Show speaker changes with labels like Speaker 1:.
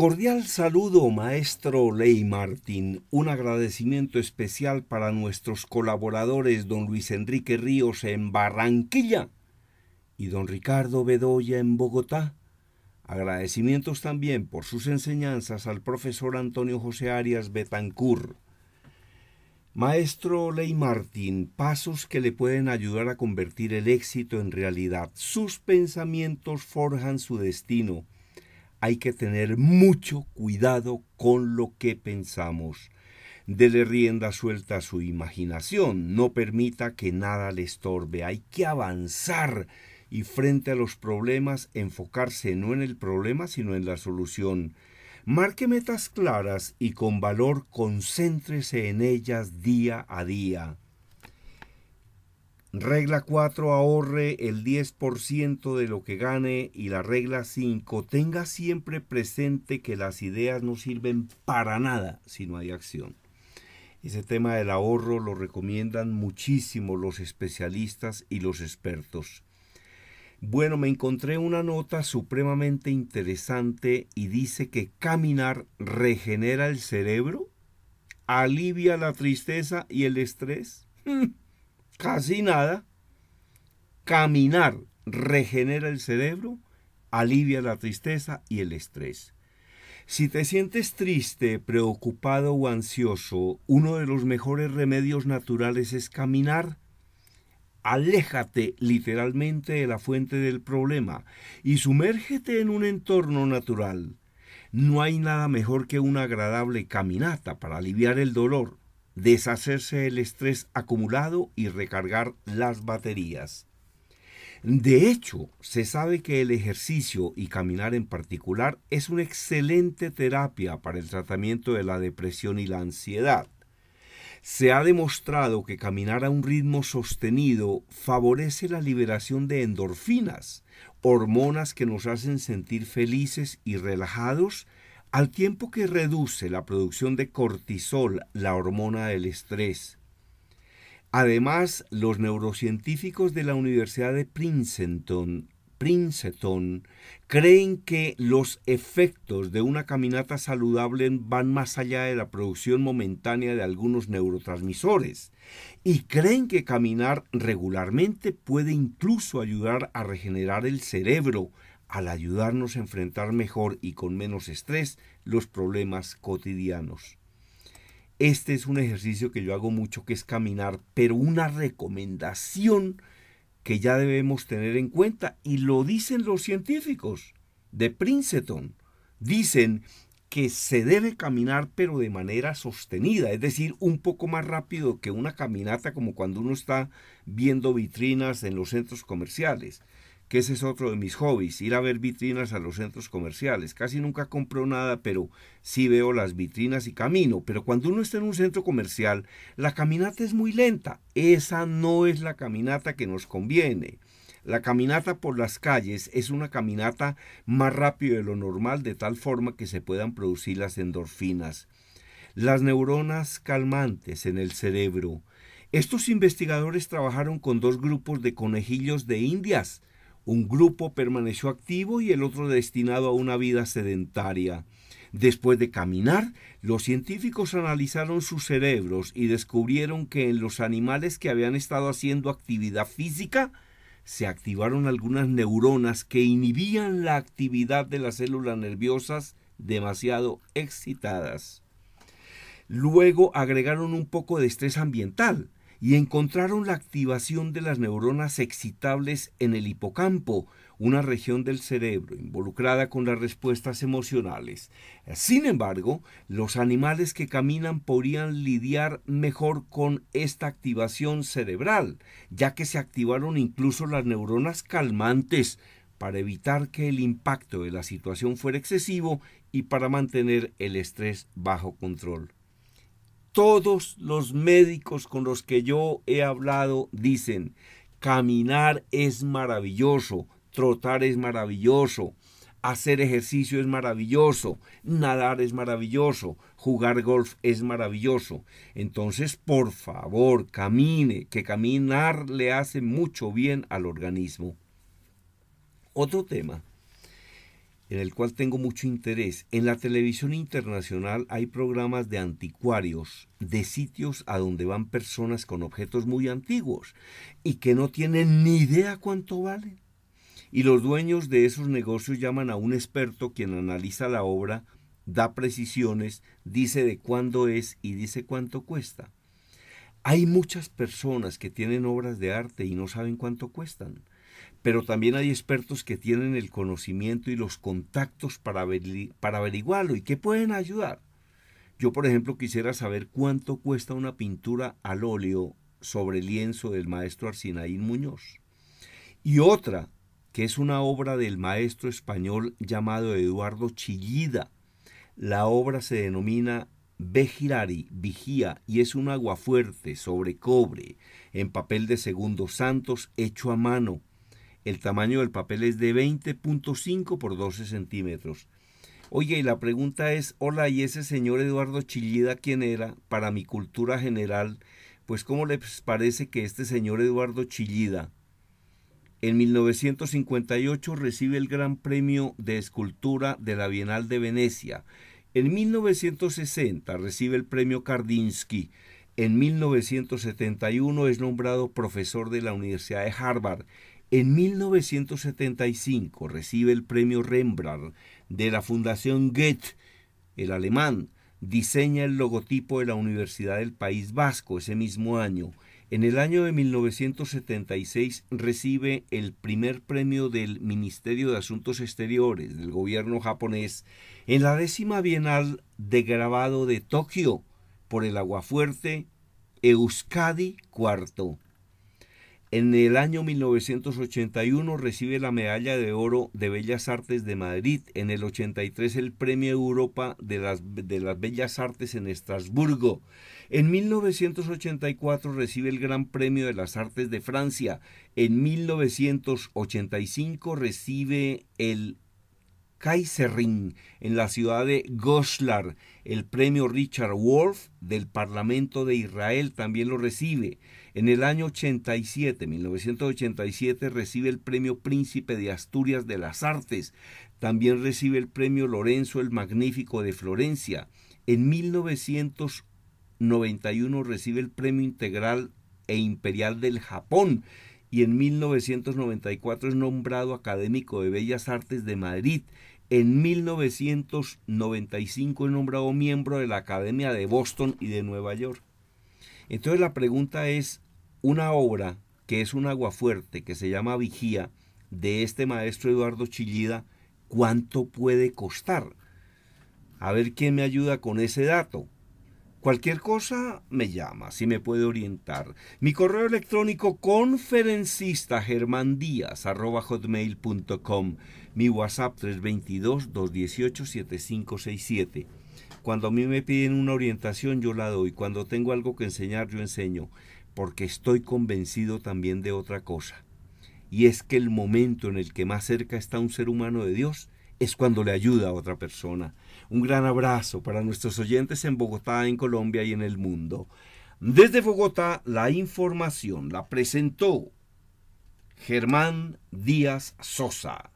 Speaker 1: Cordial saludo, maestro Ley Martín. Un agradecimiento especial para nuestros colaboradores, don Luis Enrique Ríos en Barranquilla y don Ricardo Bedoya en Bogotá. Agradecimientos también por sus enseñanzas al profesor Antonio José Arias Betancur. Maestro Ley Martín, pasos que le pueden ayudar a convertir el éxito en realidad. Sus pensamientos forjan su destino hay que tener mucho cuidado con lo que pensamos. Dele rienda suelta a su imaginación, no permita que nada le estorbe, hay que avanzar y frente a los problemas enfocarse no en el problema sino en la solución. Marque metas claras y con valor concéntrese en ellas día a día. Regla 4, ahorre el 10% de lo que gane. Y la regla 5, tenga siempre presente que las ideas no sirven para nada si no hay acción. Ese tema del ahorro lo recomiendan muchísimo los especialistas y los expertos. Bueno, me encontré una nota supremamente interesante y dice que caminar regenera el cerebro, alivia la tristeza y el estrés. casi nada, caminar regenera el cerebro, alivia la tristeza y el estrés. Si te sientes triste, preocupado o ansioso, uno de los mejores remedios naturales es caminar. Aléjate literalmente de la fuente del problema y sumérgete en un entorno natural. No hay nada mejor que una agradable caminata para aliviar el dolor deshacerse del estrés acumulado y recargar las baterías. De hecho, se sabe que el ejercicio y caminar en particular es una excelente terapia para el tratamiento de la depresión y la ansiedad. Se ha demostrado que caminar a un ritmo sostenido favorece la liberación de endorfinas, hormonas que nos hacen sentir felices y relajados, al tiempo que reduce la producción de cortisol, la hormona del estrés. Además, los neurocientíficos de la Universidad de Princeton, Princeton creen que los efectos de una caminata saludable van más allá de la producción momentánea de algunos neurotransmisores y creen que caminar regularmente puede incluso ayudar a regenerar el cerebro al ayudarnos a enfrentar mejor y con menos estrés los problemas cotidianos. Este es un ejercicio que yo hago mucho, que es caminar, pero una recomendación que ya debemos tener en cuenta, y lo dicen los científicos de Princeton, dicen que se debe caminar pero de manera sostenida, es decir, un poco más rápido que una caminata como cuando uno está viendo vitrinas en los centros comerciales que ese es otro de mis hobbies, ir a ver vitrinas a los centros comerciales. Casi nunca compro nada, pero sí veo las vitrinas y camino. Pero cuando uno está en un centro comercial, la caminata es muy lenta. Esa no es la caminata que nos conviene. La caminata por las calles es una caminata más rápida de lo normal, de tal forma que se puedan producir las endorfinas. Las neuronas calmantes en el cerebro. Estos investigadores trabajaron con dos grupos de conejillos de indias un grupo permaneció activo y el otro destinado a una vida sedentaria. Después de caminar, los científicos analizaron sus cerebros y descubrieron que en los animales que habían estado haciendo actividad física, se activaron algunas neuronas que inhibían la actividad de las células nerviosas demasiado excitadas. Luego agregaron un poco de estrés ambiental, y encontraron la activación de las neuronas excitables en el hipocampo, una región del cerebro involucrada con las respuestas emocionales. Sin embargo, los animales que caminan podrían lidiar mejor con esta activación cerebral, ya que se activaron incluso las neuronas calmantes para evitar que el impacto de la situación fuera excesivo y para mantener el estrés bajo control. Todos los médicos con los que yo he hablado dicen, caminar es maravilloso, trotar es maravilloso, hacer ejercicio es maravilloso, nadar es maravilloso, jugar golf es maravilloso. Entonces, por favor, camine, que caminar le hace mucho bien al organismo. Otro tema en el cual tengo mucho interés. En la televisión internacional hay programas de anticuarios, de sitios a donde van personas con objetos muy antiguos y que no tienen ni idea cuánto valen. Y los dueños de esos negocios llaman a un experto quien analiza la obra, da precisiones, dice de cuándo es y dice cuánto cuesta. Hay muchas personas que tienen obras de arte y no saben cuánto cuestan pero también hay expertos que tienen el conocimiento y los contactos para, averiguarlo y que pueden ayudar. Yo, por ejemplo, quisiera saber cuánto cuesta una pintura al óleo sobre lienzo del maestro Arsinaín Muñoz. Y otra, que es una obra del maestro español llamado Eduardo Chillida. La obra se denomina Vejirari, Vigía, y es un aguafuerte sobre cobre, en papel de Segundo santos, hecho a mano. El tamaño del papel es de 20.5 por 12 centímetros. Oye, y la pregunta es, hola, ¿y ese señor Eduardo Chillida quién era? Para mi cultura general, pues ¿cómo les parece que este señor Eduardo Chillida en 1958 recibe el Gran Premio de Escultura de la Bienal de Venecia. En 1960 recibe el Premio Kardinsky. En 1971 es nombrado profesor de la Universidad de Harvard. En 1975 recibe el premio Rembrandt de la Fundación Goethe, el alemán. Diseña el logotipo de la Universidad del País Vasco ese mismo año. En el año de 1976 recibe el primer premio del Ministerio de Asuntos Exteriores del gobierno japonés en la décima Bienal de Grabado de Tokio por el Aguafuerte Euskadi IV. En el año 1981 recibe la Medalla de Oro de Bellas Artes de Madrid. En el 83 el Premio Europa de las, de las Bellas Artes en Estrasburgo. En 1984 recibe el Gran Premio de las Artes de Francia. En 1985 recibe el Kaiserring en la ciudad de Goslar. El Premio Richard Wolf del Parlamento de Israel también lo recibe. En el año 87, 1987, recibe el premio Príncipe de Asturias de las Artes. También recibe el premio Lorenzo el Magnífico de Florencia. En 1991 recibe el premio integral e imperial del Japón. Y en 1994 es nombrado académico de Bellas Artes de Madrid. En 1995 es nombrado miembro de la Academia de Boston y de Nueva York. Entonces la pregunta es, una obra que es un aguafuerte, que se llama Vigía, de este maestro Eduardo Chillida, ¿cuánto puede costar? A ver quién me ayuda con ese dato. Cualquier cosa me llama, si me puede orientar. Mi correo electrónico conferencista hotmail.com Mi WhatsApp 322 218 7567 cuando a mí me piden una orientación, yo la doy. Cuando tengo algo que enseñar, yo enseño. Porque estoy convencido también de otra cosa. Y es que el momento en el que más cerca está un ser humano de Dios es cuando le ayuda a otra persona. Un gran abrazo para nuestros oyentes en Bogotá, en Colombia y en el mundo. Desde Bogotá, la información la presentó Germán Díaz Sosa.